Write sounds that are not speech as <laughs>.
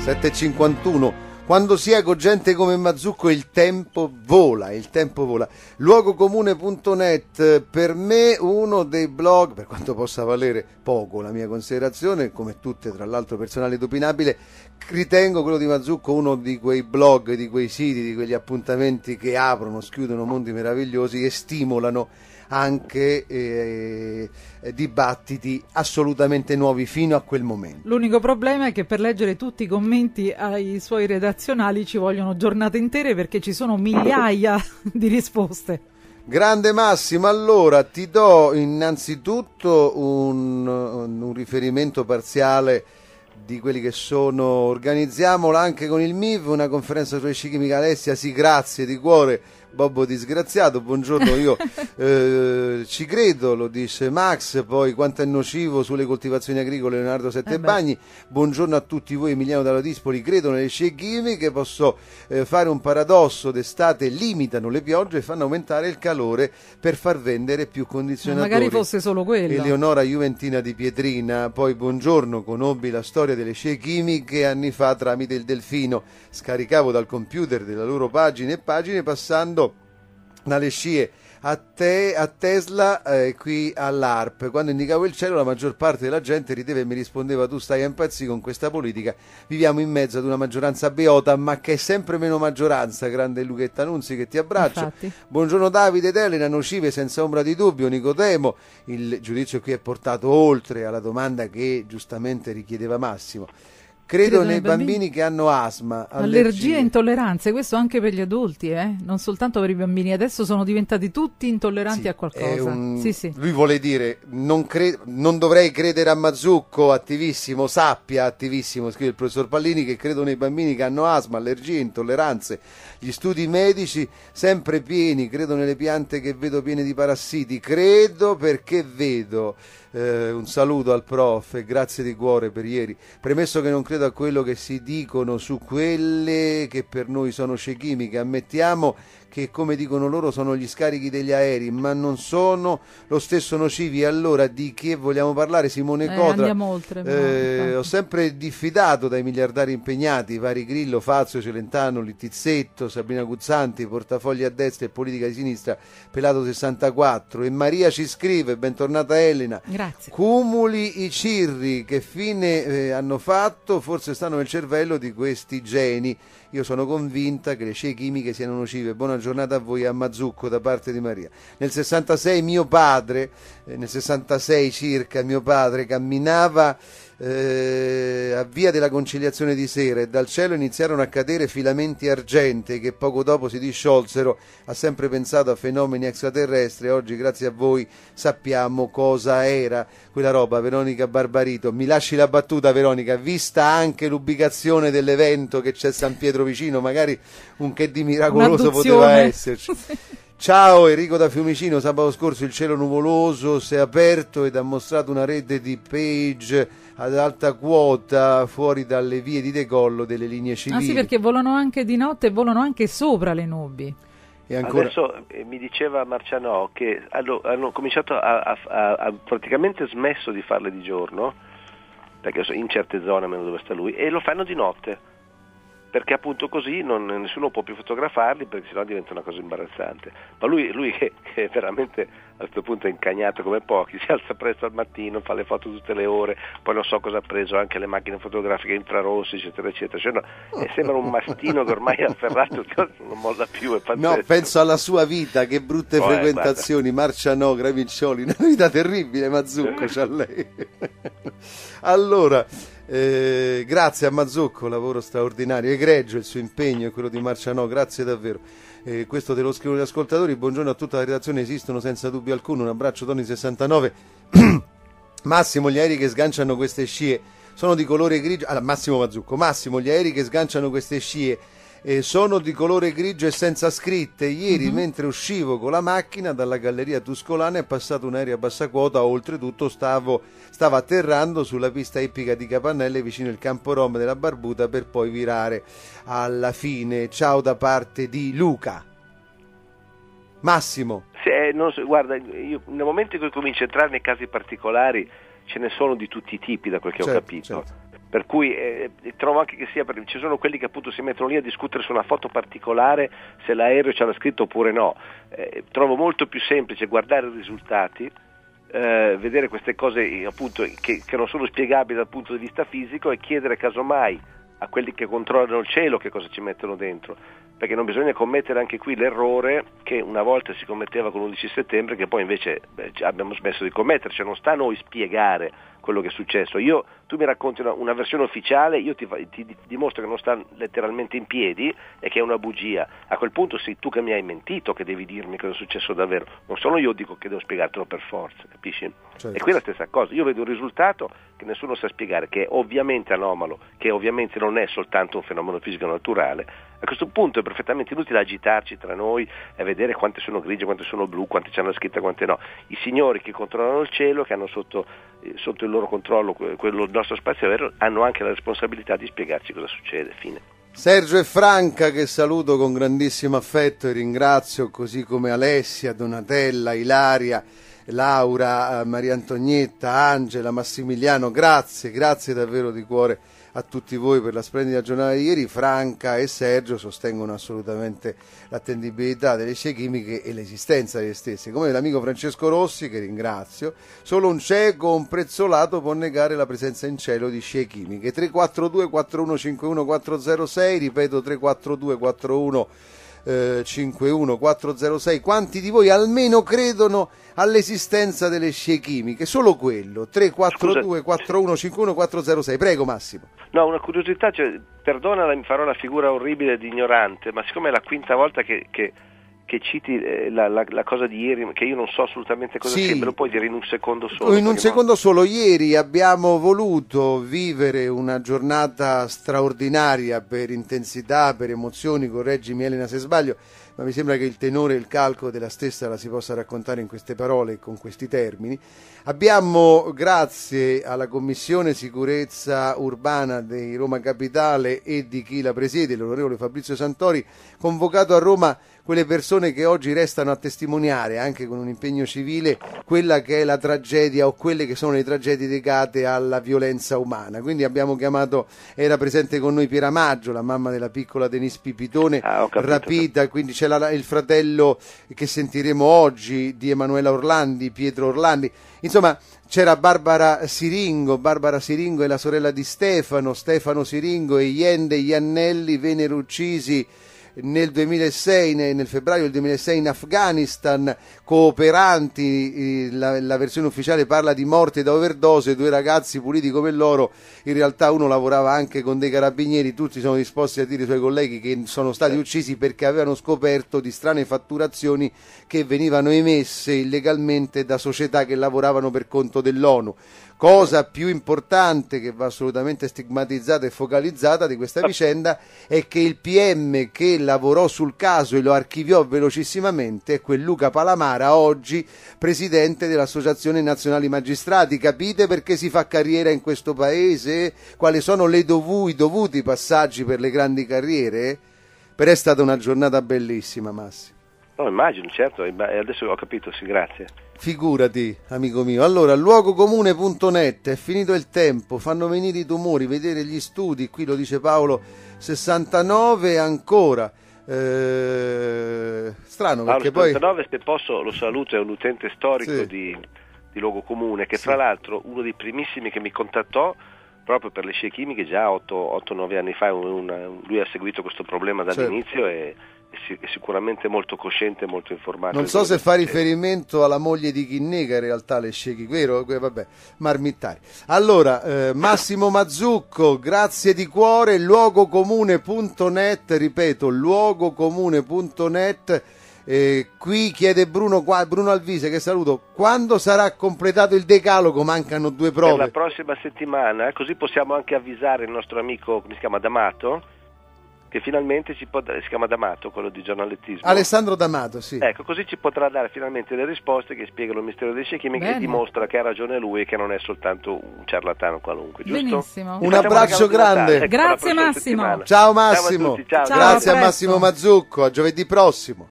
7.51. Quando si è con gente come Mazzucco il tempo vola, il tempo vola. Luogocomune.net, per me uno dei blog, per quanto possa valere poco la mia considerazione, come tutte tra l'altro personale ed opinabile, ritengo quello di Mazzucco uno di quei blog, di quei siti, di quegli appuntamenti che aprono, schiudono mondi meravigliosi e stimolano anche eh, eh, dibattiti assolutamente nuovi fino a quel momento. L'unico problema è che per leggere tutti i commenti ai suoi redazionali ci vogliono giornate intere perché ci sono migliaia <laughs> di risposte. Grande Massimo, allora ti do innanzitutto un, un riferimento parziale di quelli che sono, organizziamola anche con il MIV, una conferenza sulle scimmie Alessia, sì grazie di cuore Bobbo disgraziato, buongiorno, io <laughs> eh, ci credo, lo dice Max, poi quanto è nocivo sulle coltivazioni agricole Leonardo Settebagni, eh buongiorno a tutti voi Emiliano Dalla Dispoli, credo nelle scie chimiche, posso eh, fare un paradosso, d'estate limitano le piogge e fanno aumentare il calore per far vendere più eh, condizionatori. Ma magari fosse solo quello. Eleonora Juventina di Pietrina, poi buongiorno, conobbi la storia delle scie chimiche anni fa tramite il Delfino, scaricavo dal computer della loro pagina e pagine passando dalle scie a, te, a Tesla eh, qui all'ARP. Quando indicavo il cielo la maggior parte della gente rideva e mi rispondeva tu stai impazzito con questa politica, viviamo in mezzo ad una maggioranza beota ma che è sempre meno maggioranza, grande Luchetta Nunzi che ti abbraccio. Infatti. Buongiorno Davide ed Elena, nocive senza ombra di dubbio, Nicodemo, il giudizio qui è portato oltre alla domanda che giustamente richiedeva Massimo. Credo, Credo nei bambini, bambini, che hanno asma, allergie. allergie e intolleranze, questo anche per gli adulti, eh? non soltanto per i bambini. Adesso sono diventati tutti intolleranti sì, a qualcosa. Un... Sì, sì. Lui vuole dire, non, cre... non dovrei credere a Mazzucco, attivissimo, sappia, attivissimo, scrive il professor Pallini, che credo nei bambini che hanno asma, allergie, intolleranze. Gli studi medici sempre pieni, credo nelle piante che vedo piene di parassiti, credo perché vedo eh, un saluto al prof e grazie di cuore per ieri. Premesso che non credo a quello che si dicono su quelle che per noi sono scie ammettiamo che come dicono loro sono gli scarichi degli aerei, ma non sono lo stesso nocivi. Allora di che vogliamo parlare? Simone eh, Cotra. Oltre, eh, ho sempre diffidato dai miliardari impegnati, vari Grillo, Fazio, Celentano, Littizzetto, Sabrina Guzzanti, portafogli a destra e politica di sinistra, Pelato 64. E Maria ci scrive, bentornata Elena. Grazie. Cumuli i cirri, che fine eh, hanno fatto? Forse stanno nel cervello di questi geni. Io sono convinta che le scie chimiche siano nocive. Buona giornata a voi a Mazzucco da parte di Maria. Nel 66 mio padre, eh, nel 66 circa, mio padre camminava eh, a via della conciliazione di sera e dal cielo iniziarono a cadere filamenti argentei che poco dopo si disciolsero, ha sempre pensato a fenomeni extraterrestri e oggi grazie a voi sappiamo cosa era quella roba. Veronica Barbarito, mi lasci la battuta Veronica, vista anche l'ubicazione dell'evento che c'è San Pietro vicino, magari un che di miracoloso poteva esserci. <laughs> Ciao Enrico da Fiumicino, sabato scorso il cielo nuvoloso si è aperto ed ha mostrato una rete di page ad alta quota fuori dalle vie di decollo delle linee civili. Ah sì, perché volano anche di notte e volano anche sopra le nubi. E Ancora... Adesso eh, mi diceva Marciano che hanno, hanno cominciato a, a, a, a, praticamente smesso di farle di giorno, perché in certe zone, meno dove sta lui, e lo fanno di notte perché appunto così non, nessuno può più fotografarli perché sennò diventa una cosa imbarazzante. Ma lui, lui che, che, veramente a questo punto è incagnato come pochi, <laughs> si alza presto al mattino, fa le foto tutte le ore, poi non so cosa ha preso, anche le macchine fotografiche infrarossi, eccetera, eccetera. Cioè, no, eh, sembra un mastino che ormai ha afferrato, <laughs> non molla più. no, penso alla sua vita, che brutte oh, frequentazioni, eh, no, Graviccioli, <laughs> una vita terribile, ma Zucco c'ha lei. allora... Eh, grazie a Mazzucco, lavoro straordinario, egregio il suo impegno e quello di Marciano, grazie davvero. Eh, questo te lo scrivo agli ascoltatori, buongiorno a tutta la redazione, esistono senza dubbio alcuno, un abbraccio Tony69, <clears throat> Massimo gli aerei che sganciano queste scie sono di colore grigio, allora, Massimo Mazzucco, Massimo gli aerei che sganciano queste scie eh, sono di colore grigio e senza scritte. Ieri, mm-hmm. mentre uscivo con la macchina dalla galleria tuscolana, è passato un aereo a bassa quota. Oltretutto, stavo, stava atterrando sulla pista ippica di Capannelle vicino al campo Rom della Barbuta per poi virare alla fine. Ciao da parte di Luca. Massimo. Se, eh, non, guarda, io, nel momento in cui comincio a entrare nei casi particolari ce ne sono di tutti i tipi, da quel che certo, ho capito. Certo per cui eh, trovo anche che sia perché ci sono quelli che appunto si mettono lì a discutere su una foto particolare se l'aereo ce l'ha scritto oppure no eh, trovo molto più semplice guardare i risultati eh, vedere queste cose eh, appunto che, che non sono spiegabili dal punto di vista fisico e chiedere casomai a quelli che controllano il cielo che cosa ci mettono dentro perché non bisogna commettere anche qui l'errore che una volta si commetteva con l'11 settembre, che poi invece beh, abbiamo smesso di commettere, cioè non sta a noi spiegare quello che è successo. Io, tu mi racconti una, una versione ufficiale, io ti, ti, dimostro che non sta letteralmente in piedi e che è una bugia. A quel punto sei tu che mi hai mentito che devi dirmi cosa è successo davvero, non sono io dico che devo spiegartelo per forza, capisci? Certo. E qui è la stessa cosa, io vedo un risultato che nessuno sa spiegare, che è ovviamente anomalo, che ovviamente non è soltanto un fenomeno fisico naturale. A questo punto è perfettamente inutile agitarci tra noi e vedere quante sono grigie, quante sono blu, quante c'hanno la scritta, quante no. I signori che controllano il cielo, che hanno sotto, eh, sotto il loro controllo quello, il nostro spazio aereo, hanno anche la responsabilità di spiegarci cosa succede. Fine. Sergio e Franca che saluto con grandissimo affetto e ringrazio così come Alessia, Donatella, Ilaria, Laura, eh, Maria Antonietta, Angela, Massimiliano, grazie, grazie davvero di cuore a tutti voi per la splendida giornata di ieri. Franca e Sergio sostengono assolutamente l'attendibilità delle scie chimiche e l'esistenza delle stesse. Come l'amico Francesco Rossi, che ringrazio, solo un cieco, o un prezzolato può negare la presenza in cielo di scie chimiche. 342 4151 406, ripeto 342 41 eh, 51406, quanti di voi almeno credono all'esistenza delle scie chimiche? Solo quello, 342-4151-406. Prego Massimo. No, una curiosità, cioè, perdona, farò la figura orribile di ignorante, ma siccome è la quinta volta che, che che citi eh, la, la, la, cosa di ieri, che io non so assolutamente cosa sì. sia, me lo puoi dire in un secondo solo. In un secondo solo, ieri abbiamo voluto vivere una giornata straordinaria per intensità, per emozioni, correggimi Elena se sbaglio, ma mi sembra che il tenore e il calco della stessa la si possa raccontare in queste parole e con questi termini. Abbiamo, grazie alla Commissione Sicurezza Urbana di Roma Capitale e di chi la presiede, l'onorevole Fabrizio Santori, convocato a Roma quelle persone che oggi restano a testimoniare anche con un impegno civile quella che è la tragedia o quelle che sono le tragedie legate alla violenza umana. Quindi abbiamo chiamato, era presente con noi Piera Maggio, la mamma della piccola Denise Pipitone, ah, rapita, quindi c'è la, il fratello che sentiremo oggi di Emanuela Orlandi, Pietro Orlandi, insomma c'era Barbara Siringo, Barbara Siringo è la sorella di Stefano, Stefano Siringo e Iende Iannelli vennero uccisi nel, 2006, nel febbraio del 2006 in Afghanistan, cooperanti, la, la, versione ufficiale parla di morte da overdose, due ragazzi puliti come loro, in realtà uno lavorava anche con dei carabinieri, tutti sono disposti a dire ai suoi colleghi che sono stati certo. uccisi perché avevano scoperto di strane fatturazioni che venivano emesse illegalmente da società che lavoravano per conto dell'ONU cosa più importante che va assolutamente stigmatizzata e focalizzata di questa vicenda è che il PM che lavorò sul caso e lo archiviò velocissimamente è quel Luca Palamara, oggi presidente dell'Associazione Nazionale Magistrati. Capite perché si fa carriera in questo paese? Quali sono dovu, i dovuti passaggi per le grandi carriere? Per è stata una giornata bellissima, Massimo. No, immagino, certo, adesso ho capito, sì, grazie. Figurati, amico mio. Allora, luogocomune.net, è finito il tempo, fanno venire i tumori, vedere gli studi, qui lo dice Paolo, 69 ancora. Eh, strano Paolo perché 69, poi... se posso, lo saluto, è un utente storico sì. di, di Luogo Comune, che sì. tra l'altro uno dei primissimi che mi contattò proprio per le scie chimiche già 8-9 anni fa, un, un, lui ha seguito questo problema dall'inizio certo. e sicuramente molto cosciente e molto informato. Non so se fa riferimento alla moglie di chi nega in realtà, le sceghi, vero? Eh, vabbè, marmittari. Allora, eh, Massimo Mazzucco, grazie di cuore, luogocomune.net, ripeto, luogocomune.net. Eh, qui chiede Bruno, qua, Bruno, Alvise che saluto, quando sarà completato il decalogo? Mancano due prove. Per la prossima settimana, eh, così possiamo anche avvisare il nostro amico, come si chiama, D'Amato, che finalmente ci potrà, si chiama D'Amato, quello di giornalettismo. Alessandro D'Amato, sì. Ecco, così ci potrà dare finalmente le risposte che spiegano il mistero dei Shekimi che dimostra che ha ragione lui e che non è soltanto un ciarlatano qualunque, giusto? Benissimo. Un abbraccio grande. Ecco, Grazie Massimo. Settimana. Ciao Massimo. Ciao, tutti, ciao. ciao Grazie a Massimo Mazzucco, a giovedì prossimo.